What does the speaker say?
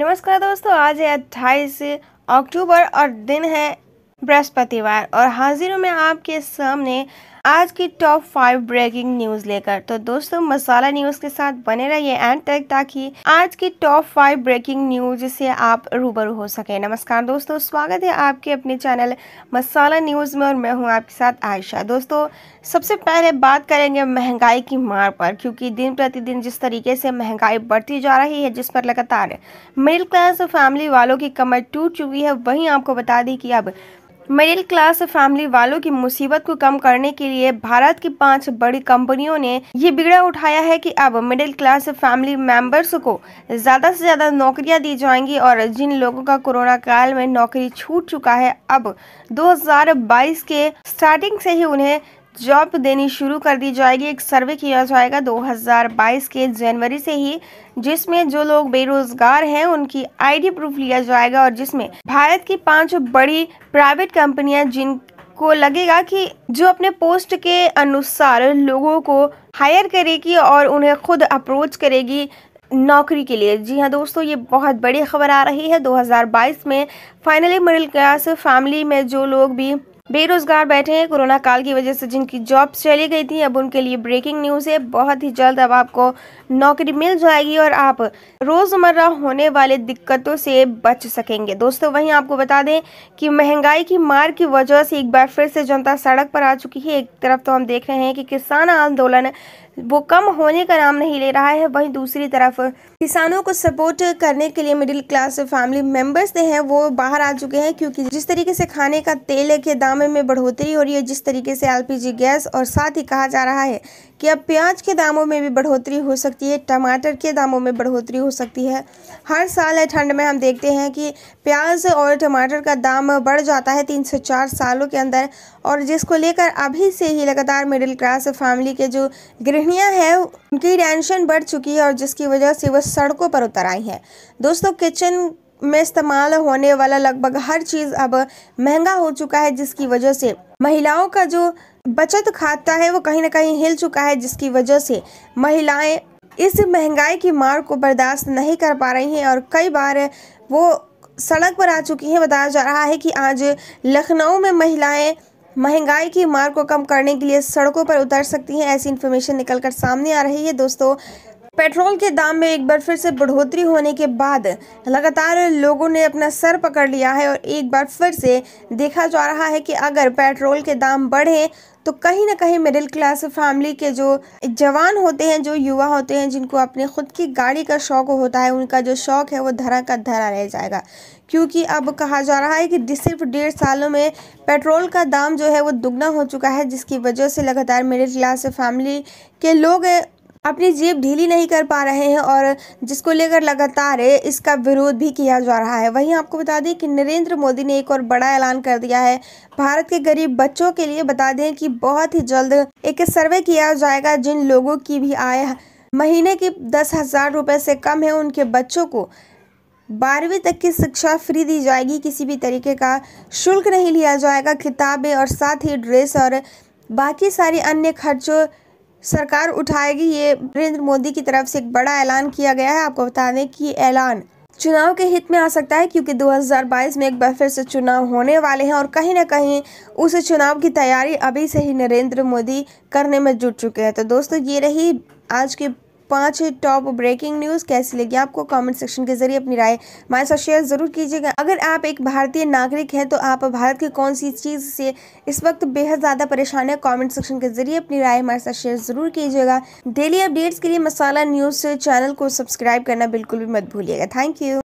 नमस्कार दोस्तों आज है अट्ठाईस अक्टूबर और दिन है बृहस्पतिवार और हाजिर हूँ मैं आपके सामने आज की टॉप फाइव ब्रेकिंग न्यूज लेकर तो दोस्तों मसाला न्यूज के साथ बने रहिए एंड तक ताकि आज की टॉप फाइव ब्रेकिंग न्यूज से आप रूबरू हो सके नमस्कार दोस्तों स्वागत है आपके अपने चैनल मसाला न्यूज में और मैं हूँ आपके साथ आयशा दोस्तों सबसे पहले बात करेंगे महंगाई की मार पर क्योंकि दिन प्रतिदिन जिस तरीके से महंगाई बढ़ती जा रही है जिस पर लगातार मिडिल क्लास फैमिली वालों की कमर टूट चुकी है वहीं आपको बता दी कि अब मिडिल क्लास फैमिली वालों की मुसीबत को कम करने के लिए भारत की पांच बड़ी कंपनियों ने ये बिगड़ा उठाया है कि अब मिडिल क्लास फैमिली मेंबर्स को ज़्यादा से ज़्यादा नौकरियां दी जाएंगी और जिन लोगों का कोरोना काल में नौकरी छूट चुका है अब 2022 के स्टार्टिंग से ही उन्हें जॉब देनी शुरू कर दी जाएगी एक सर्वे किया जाएगा 2022 के जनवरी से ही जिसमें जो लोग बेरोजगार हैं उनकी आईडी प्रूफ लिया जाएगा और जिसमें भारत की पांच बड़ी प्राइवेट कंपनियां जिन को लगेगा कि जो अपने पोस्ट के अनुसार लोगों को हायर करेगी और उन्हें खुद अप्रोच करेगी नौकरी के लिए जी हाँ दोस्तों ये बहुत बड़ी खबर आ रही है 2022 में फाइनली मिडिल क्लास फैमिली में जो लोग भी बेरोजगार बैठे हैं कोरोना काल की वजह से जिनकी जॉब चली गई थी अब उनके लिए ब्रेकिंग न्यूज़ है बहुत ही जल्द अब आपको नौकरी मिल जाएगी और आप रोज़मर्रा होने वाले दिक्कतों से बच सकेंगे दोस्तों वहीं आपको बता दें कि महंगाई की मार की वजह से एक बार फिर से जनता सड़क पर आ चुकी है एक तरफ तो हम देख रहे हैं कि किसान आंदोलन वो कम होने का नाम नहीं ले रहा है वहीं दूसरी तरफ किसानों को सपोर्ट करने के लिए मिडिल क्लास फैमिली मेंबर्स जो हैं वो बाहर आ चुके हैं क्योंकि जिस तरीके से खाने का तेल के दाम में बढ़ोतरी हो रही है जिस तरीके से एलपीजी गैस और साथ ही कहा जा रहा है कि अब प्याज के दामों में भी बढ़ोतरी हो सकती है टमाटर के दामों में बढ़ोतरी हो सकती है हर साल ठंड में हम देखते हैं कि प्याज और टमाटर का दाम बढ़ जाता है तीन से चार सालों के अंदर और जिसको लेकर अभी से ही लगातार मिडिल क्लास फैमिली के जो गृह गृहणियाँ हैं उनकी टेंशन बढ़ चुकी है और जिसकी वजह से वह सड़कों पर उतर आई हैं दोस्तों किचन में इस्तेमाल होने वाला लगभग हर चीज़ अब महंगा हो चुका है जिसकी वजह से महिलाओं का जो बचत खाता है वो कहीं ना कहीं हिल चुका है जिसकी वजह से महिलाएं इस महंगाई की मार को बर्दाश्त नहीं कर पा रही हैं और कई बार वो सड़क पर आ चुकी हैं बताया जा रहा है कि आज लखनऊ में महिलाएं महंगाई की मार को कम करने के लिए सड़कों पर उतर सकती हैं ऐसी इन्फॉर्मेशन निकलकर सामने आ रही है दोस्तों पेट्रोल के दाम में एक बार फिर से बढ़ोतरी होने के बाद लगातार लोगों ने अपना सर पकड़ लिया है और एक बार फिर से देखा जा रहा है कि अगर पेट्रोल के दाम बढ़े तो कहीं ना कहीं मिडिल क्लास फैमिली के जो जवान होते हैं जो युवा होते हैं जिनको अपने खुद की गाड़ी का शौक होता है उनका जो शौक है वो धरा का धरा रह जाएगा क्योंकि अब कहा जा रहा है कि सिर्फ डेढ़ सालों में पेट्रोल का दाम जो है वो दुगना हो चुका है जिसकी वजह से लगातार मिडिल क्लास फैमिली के लोग अपनी जेब ढीली नहीं कर पा रहे हैं और जिसको लेकर लगातार इसका विरोध भी किया जा रहा है वहीं आपको बता दें कि नरेंद्र मोदी ने एक और बड़ा ऐलान कर दिया है भारत के गरीब बच्चों के लिए बता दें कि बहुत ही जल्द एक सर्वे किया जाएगा जिन लोगों की भी आय महीने की दस हज़ार रुपये से कम है उनके बच्चों को बारहवीं तक की शिक्षा फ्री दी जाएगी किसी भी तरीके का शुल्क नहीं लिया जाएगा किताबें और साथ ही ड्रेस और बाकी सारी अन्य खर्चों सरकार उठाएगी ये नरेंद्र मोदी की तरफ से एक बड़ा ऐलान किया गया है आपको बता दें कि ऐलान चुनाव के हित में आ सकता है क्योंकि 2022 में एक बार फिर से चुनाव होने वाले हैं और कहीं ना कहीं उस चुनाव की तैयारी अभी से ही नरेंद्र मोदी करने में जुट चुके हैं तो दोस्तों ये रही आज की पांच टॉप ब्रेकिंग न्यूज़ कैसी लगी आपको कमेंट सेक्शन के जरिए अपनी राय हमारे साथ शेयर ज़रूर कीजिएगा अगर आप एक भारतीय नागरिक हैं तो आप भारत की कौन सी चीज़ से इस वक्त बेहद ज़्यादा परेशान है कॉमेंट सेक्शन के जरिए अपनी राय हमारे साथ शेयर ज़रूर कीजिएगा डेली अपडेट्स के लिए मसाला न्यूज़ चैनल को सब्सक्राइब करना बिल्कुल भी मत भूलिएगा थैंक यू